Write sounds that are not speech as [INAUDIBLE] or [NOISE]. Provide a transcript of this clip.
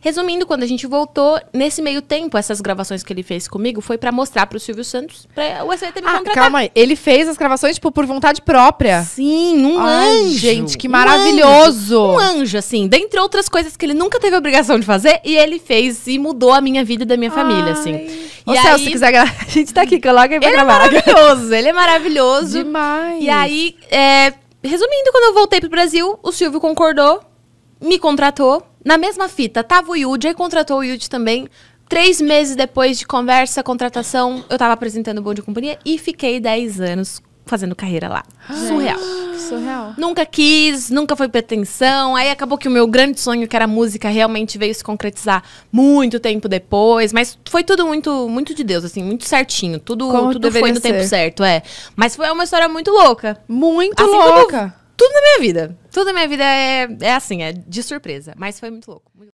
Resumindo, quando a gente voltou, nesse meio tempo, essas gravações que ele fez comigo foi para mostrar pro Silvio Santos, pra o SBT me ah, contratar. calma aí. Ele fez as gravações, tipo, por vontade própria. Sim, um Ai, anjo. Gente, que maravilhoso. Um anjo. um anjo, assim. Dentre outras coisas que ele nunca teve obrigação de fazer, e ele fez e mudou a minha vida e da minha família, assim. e Céu, aí... se quiser gravar, [LAUGHS] a gente tá aqui, coloca aí pra ele gravar. Ele é maravilhoso, ele é maravilhoso. Demais. E aí, é... resumindo, quando eu voltei pro Brasil, o Silvio concordou, me contratou. Na mesma fita, tava o Yudi, aí contratou o Yudi também. Três meses depois de conversa, contratação, eu tava apresentando o Bom de Companhia e fiquei 10 anos fazendo carreira lá. Ah, surreal. surreal. Nunca quis, nunca foi pretensão. Aí acabou que o meu grande sonho, que era música, realmente veio se concretizar muito tempo depois. Mas foi tudo muito muito de Deus, assim, muito certinho. Tudo, tudo foi no ser. tempo certo, é. Mas foi uma história muito louca. Muito assim, louca tudo na minha vida. Tudo na minha vida é, é assim, é de surpresa. Mas foi muito louco. Muito